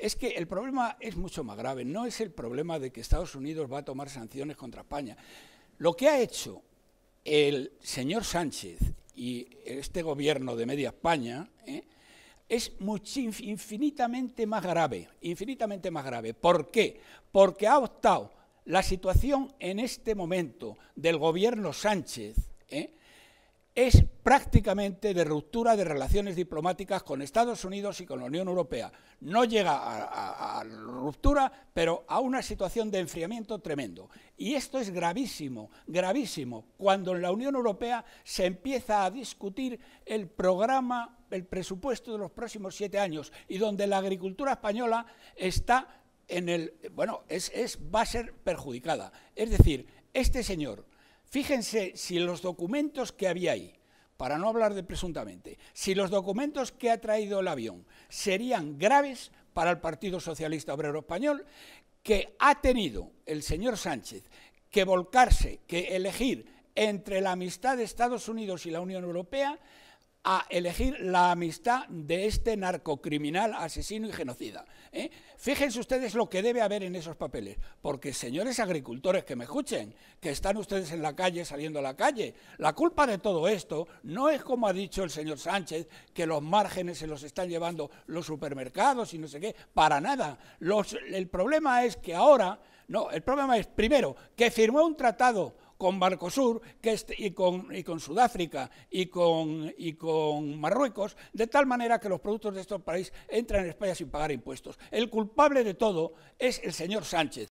es que el problema es mucho más grave. No es el problema de que Estados Unidos va a tomar sanciones contra España. Lo que ha hecho el señor Sánchez y este gobierno de media España ¿eh? es infinitamente más grave, infinitamente más grave. ¿Por qué? Porque ha optado la situación en este momento del gobierno Sánchez ¿eh? es prácticamente de ruptura de relaciones diplomáticas con Estados Unidos y con la Unión Europea. No llega a, ruptura, pero a una situación de enfriamiento tremendo. Y esto es gravísimo, gravísimo, cuando en la Unión Europea se empieza a discutir el programa, el presupuesto de los próximos siete años, y donde la agricultura española está en el... bueno, es, es, va a ser perjudicada. Es decir, este señor, fíjense si los documentos que había ahí, para no hablar de presuntamente, si los documentos que ha traído el avión serían graves para el Partido Socialista Obrero Español, que ha tenido el señor Sánchez que volcarse, que elegir entre la amistad de Estados Unidos y la Unión Europea, a elegir la amistad de este narcocriminal, asesino y genocida. ¿eh? Fíjense ustedes lo que debe haber en esos papeles, porque señores agricultores que me escuchen, que están ustedes en la calle saliendo a la calle, la culpa de todo esto no es como ha dicho el señor Sánchez, que los márgenes se los están llevando los supermercados y no sé qué, para nada. Los, el problema es que ahora, no, el problema es primero que firmó un tratado con Marcosur que y, con, con, Sudáfrica y con, y con Marruecos, de tal manera que los productos de estos países entran en España sin pagar impuestos. El culpable de todo es el señor Sánchez.